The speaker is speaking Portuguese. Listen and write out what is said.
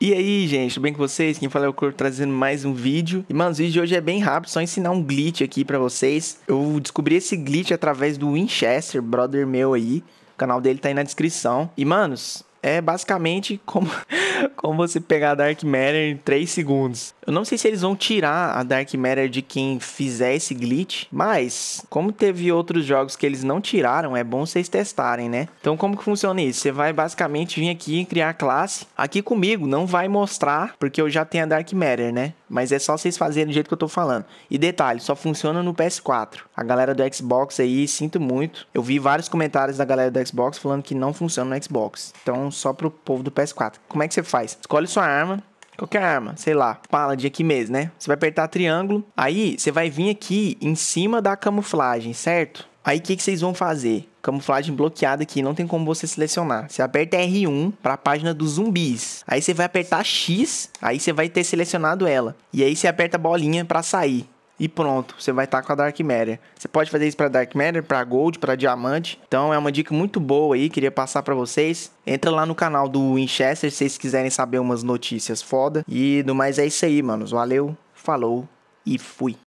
E aí, gente, tudo bem com vocês? Quem fala é o Corpo trazendo mais um vídeo. E, mano, o vídeo de hoje é bem rápido, só ensinar um glitch aqui para vocês. Eu descobri esse glitch através do Winchester, brother meu aí. O canal dele tá aí na descrição. E, manos, é basicamente como, como você pegar Dark Matter em 3 segundos. Eu não sei se eles vão tirar a Dark Matter de quem fizer esse glitch, mas como teve outros jogos que eles não tiraram, é bom vocês testarem, né? Então como que funciona isso? Você vai basicamente vir aqui criar a classe. Aqui comigo não vai mostrar, porque eu já tenho a Dark Matter, né? Mas é só vocês fazerem do jeito que eu tô falando. E detalhe, só funciona no PS4. A galera do Xbox aí, sinto muito. Eu vi vários comentários da galera do Xbox falando que não funciona no Xbox. Então só pro povo do PS4. Como é que você faz? Escolhe sua arma, Qualquer arma, sei lá, pala de aqui mesmo, né? Você vai apertar triângulo, aí você vai vir aqui em cima da camuflagem, certo? Aí o que, que vocês vão fazer? Camuflagem bloqueada aqui, não tem como você selecionar. Você aperta R1 para a página dos zumbis. Aí você vai apertar X, aí você vai ter selecionado ela. E aí você aperta a bolinha para sair e pronto, você vai estar tá com a Dark Matter. Você pode fazer isso para Dark Matter, para Gold, para Diamante. Então é uma dica muito boa aí, queria passar para vocês. Entra lá no canal do Winchester se vocês quiserem saber umas notícias foda. E do mais é isso aí, manos. Valeu, falou e fui.